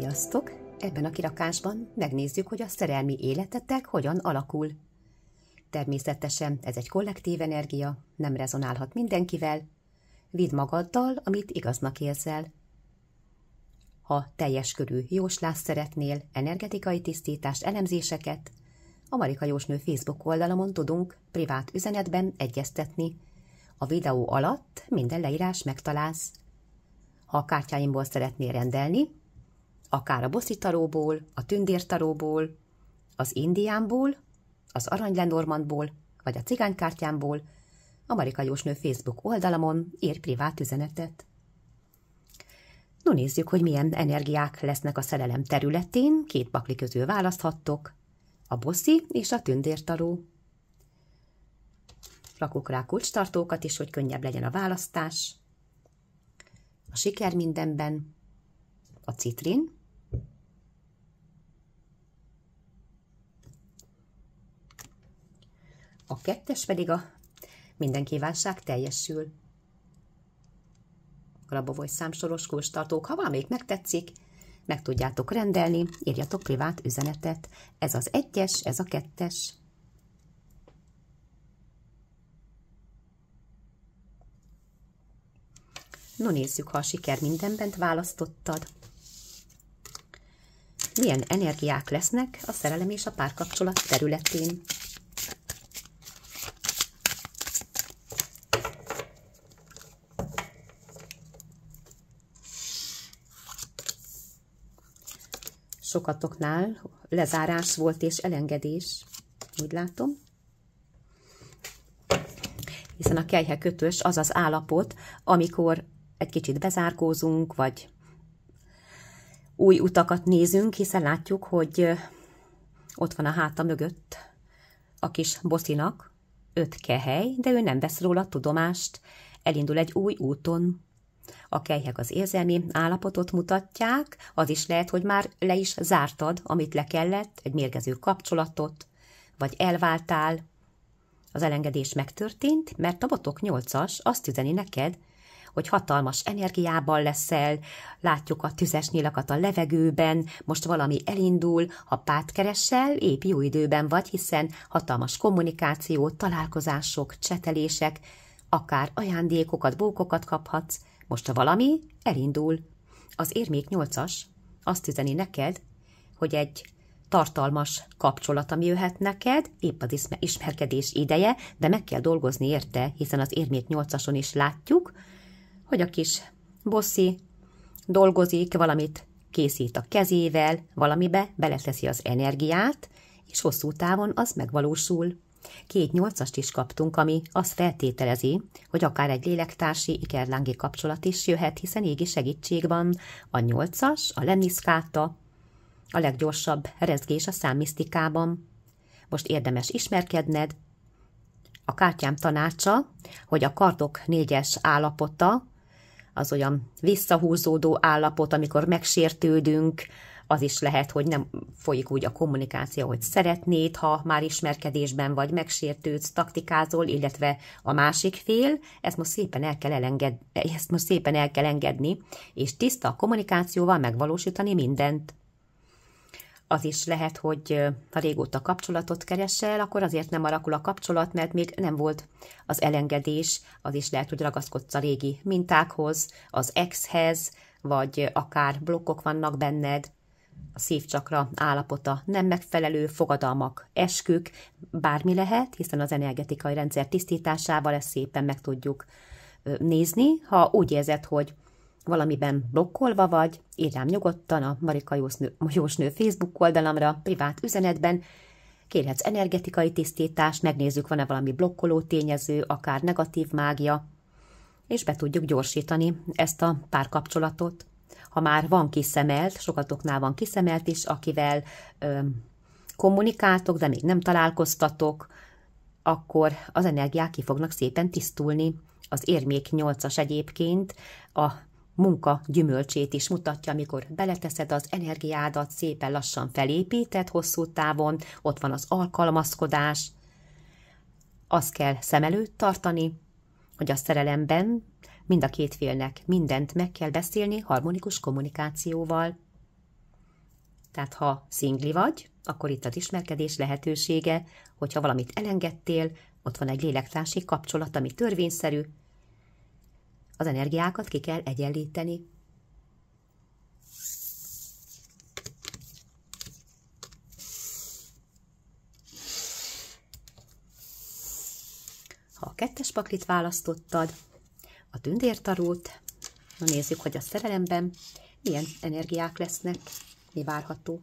Sziasztok! Ebben a kirakásban megnézzük, hogy a szerelmi életetek hogyan alakul. Természetesen ez egy kollektív energia, nem rezonálhat mindenkivel. Vidd magaddal, amit igaznak érzel. Ha teljes körű jóslás szeretnél, energetikai tisztítást, elemzéseket, a Marika Jósnő Facebook oldalamon tudunk privát üzenetben egyeztetni. A videó alatt minden leírás megtalálsz. Ha a kártyáimból szeretnél rendelni, akár a taróból, a tündértaróból, az indiánból, az aranylenormandból, vagy a cigánykártyámból, a Marika Jósnő Facebook oldalamon ír privát üzenetet. No nézzük, hogy milyen energiák lesznek a szerelem területén, két pakli közül választhattok, a boszi és a tündértaró. Rakok rá kulcstartókat is, hogy könnyebb legyen a választás. A siker mindenben, a citrin, a kettes pedig a minden kívánság teljesül. Grabovoly számsoros kulcstartók, ha valamelyik megtetszik, meg tudjátok rendelni, írjatok privát üzenetet. Ez az egyes, ez a kettes. No nézzük, ha a siker minden választottad milyen energiák lesznek a szerelem és a párkapcsolat területén. Sokatoknál lezárás volt és elengedés, úgy látom hiszen a kejhe kötös az az állapot, amikor egy kicsit bezárkózunk, vagy új utakat nézünk, hiszen látjuk, hogy ott van a háta mögött a kis boszinak öt kehely, de ő nem vesz róla tudomást, elindul egy új úton. A kelyhek az érzelmi állapotot mutatják, az is lehet, hogy már le is zártad, amit le kellett, egy mérgező kapcsolatot, vagy elváltál. Az elengedés megtörtént, mert a botok nyolcas azt üzeni neked, hogy hatalmas energiában leszel, látjuk a tüzes nyilakat a levegőben, most valami elindul, ha keresel, épp jó időben vagy, hiszen hatalmas kommunikáció, találkozások, csetelések, akár ajándékokat, bókokat kaphatsz, most ha valami elindul. Az érmék nyolcas. azt üzeni neked, hogy egy tartalmas kapcsolat, ami jöhet neked, épp az ismerkedés ideje, de meg kell dolgozni érte, hiszen az érmét nyolcason is látjuk, hogy a kis bosszi dolgozik, valamit készít a kezével, valamibe beleteszi az energiát, és hosszú távon az megvalósul. Két nyolcast is kaptunk, ami azt feltételezi, hogy akár egy lélektársi ikerlángi kapcsolat is jöhet, hiszen égi segítség van. A nyolcas, a lemniszkáta, a leggyorsabb rezgés a számmisztikában. Most érdemes ismerkedned. A kártyám tanácsa, hogy a kardok négyes állapota az olyan visszahúzódó állapot, amikor megsértődünk, az is lehet, hogy nem folyik úgy a kommunikáció, hogy szeretnéd, ha már ismerkedésben vagy, megsértődsz, taktikázol, illetve a másik fél, ezt most szépen el kell, elenged, ezt most szépen el kell engedni, és tiszta a kommunikációval megvalósítani mindent az is lehet, hogy ha régóta kapcsolatot keresel, akkor azért nem alakul a kapcsolat, mert még nem volt az elengedés, az is lehet, hogy ragaszkodsz a régi mintákhoz, az exhez, vagy akár blokkok vannak benned, a szívcsakra állapota nem megfelelő, fogadalmak, eskük, bármi lehet, hiszen az energetikai rendszer tisztításával ezt szépen meg tudjuk nézni, ha úgy érzed, hogy valamiben blokkolva vagy, írj rám nyugodtan a Marika Jósnő, Jósnő Facebook oldalamra, privát üzenetben, kérhetsz energetikai tisztítást, megnézzük, van-e valami blokkoló tényező, akár negatív mágia, és be tudjuk gyorsítani ezt a párkapcsolatot. Ha már van kiszemelt, sokatoknál van kiszemelt is, akivel ö, kommunikáltok, de még nem találkoztatok, akkor az energiák ki fognak szépen tisztulni. Az érmék nyolcas egyébként a munka gyümölcsét is mutatja, amikor beleteszed az energiádat, szépen lassan felépíted hosszú távon, ott van az alkalmazkodás. Azt kell szem előtt tartani, hogy a szerelemben mind a két félnek mindent meg kell beszélni harmonikus kommunikációval. Tehát ha szingli vagy, akkor itt az ismerkedés lehetősége, hogyha valamit elengedtél, ott van egy lélektársi kapcsolat, ami törvényszerű, az energiákat ki kell egyenlíteni. Ha a kettes paklit választottad, a tündértarót, na nézzük, hogy a szerelemben milyen energiák lesznek, mi várható.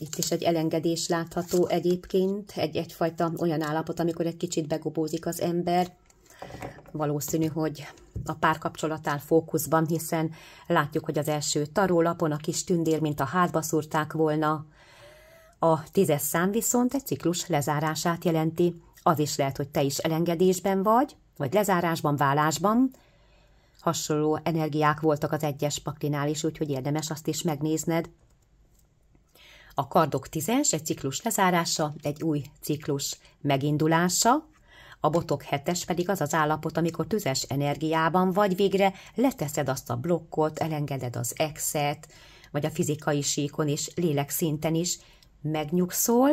Itt is egy elengedés látható egyébként, egy, egyfajta olyan állapot, amikor egy kicsit begobózik az ember. Valószínű, hogy a párkapcsolat áll fókuszban, hiszen látjuk, hogy az első tarólapon a kis tündér, mint a hátba szúrták volna. A tízes szám viszont egy ciklus lezárását jelenti. Az is lehet, hogy te is elengedésben vagy, vagy lezárásban, válásban. Hasonló energiák voltak az egyes paklinál is, úgyhogy érdemes azt is megnézned. A kardok tízes, egy ciklus lezárása, egy új ciklus megindulása, a botok hetes pedig az az állapot, amikor tüzes energiában vagy, végre leteszed azt a blokkot, elengeded az exet, vagy a fizikai síkon és szinten is megnyugszol,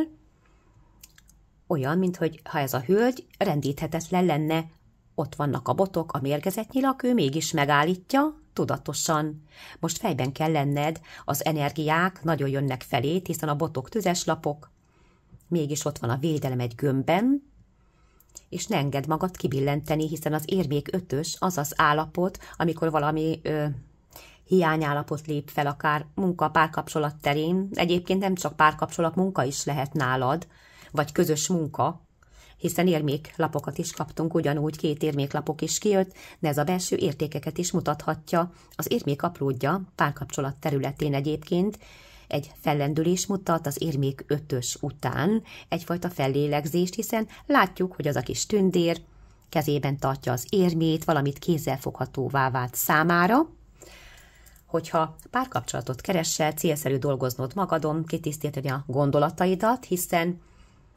olyan, mintha ez a hölgy rendíthetetlen lenne, ott vannak a botok, a mérgezett nyilak, ő mégis megállítja, tudatosan. Most fejben kell lenned, az energiák nagyon jönnek felé, hiszen a botok tüzes lapok. Mégis ott van a védelem egy gömbben, és ne engedd magad kibillenteni, hiszen az érmék ötös az az állapot, amikor valami ö, hiányállapot lép fel, akár munka, párkapcsolat terén. Egyébként nem csak párkapcsolat, munka is lehet nálad, vagy közös munka, hiszen érméklapokat is kaptunk, ugyanúgy két érméklapok is kijött, de ez a belső értékeket is mutathatja. Az érmék aplódja párkapcsolat területén egyébként, egy fellendülés mutat az érmék ötös után, egyfajta fellélegzést, hiszen látjuk, hogy az a kis tündér kezében tartja az érmét, valamit kézzelfoghatóvá vált számára, hogyha párkapcsolatot keresel, célszerű dolgoznod magadon, kitisztítani a gondolataidat, hiszen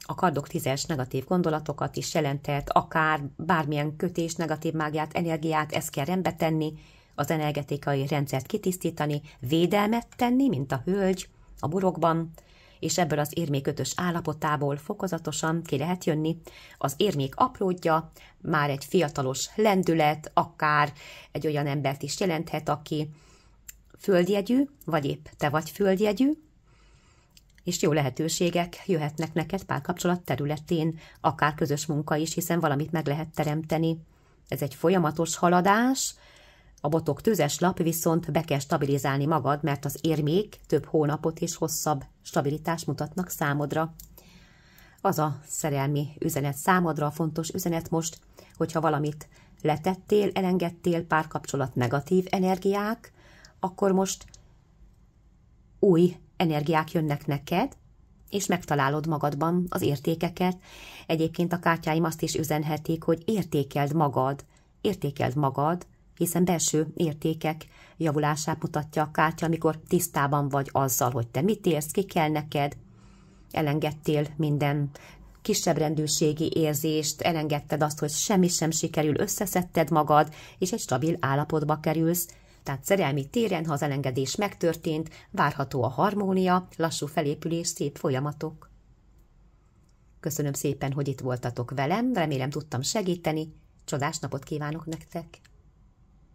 a kardok tízes negatív gondolatokat is jelentett, akár bármilyen kötés, negatív mágiát, energiát, ezt kell rendbe tenni, az energetikai rendszert kitisztítani, védelmet tenni, mint a hölgy a burokban, és ebből az érmék ötös állapotából fokozatosan ki lehet jönni. Az érmék apródja, már egy fiatalos lendület, akár egy olyan embert is jelenthet, aki földjegyű, vagy épp te vagy földjegyű, és jó lehetőségek jöhetnek neked párkapcsolat területén, akár közös munka is, hiszen valamit meg lehet teremteni. Ez egy folyamatos haladás, a botok tüzes lap viszont be kell stabilizálni magad, mert az érmék több hónapot és hosszabb stabilitást mutatnak számodra. Az a szerelmi üzenet számodra a fontos üzenet most, hogyha valamit letettél, elengedtél, párkapcsolat negatív energiák, akkor most új energiák jönnek neked, és megtalálod magadban az értékeket. Egyébként a kártyáim azt is üzenhetik, hogy értékeld magad, értékeld magad, hiszen belső értékek javulását mutatja a kártya, amikor tisztában vagy azzal, hogy te mit érsz, ki kell neked, elengedtél minden kisebb rendőrségi érzést, elengedted azt, hogy semmi sem sikerül, összeszedted magad, és egy stabil állapotba kerülsz, tehát szerelmi téren, ha az elengedés megtörtént, várható a harmónia, lassú felépülés, szép folyamatok. Köszönöm szépen, hogy itt voltatok velem, remélem tudtam segíteni. Csodás napot kívánok nektek!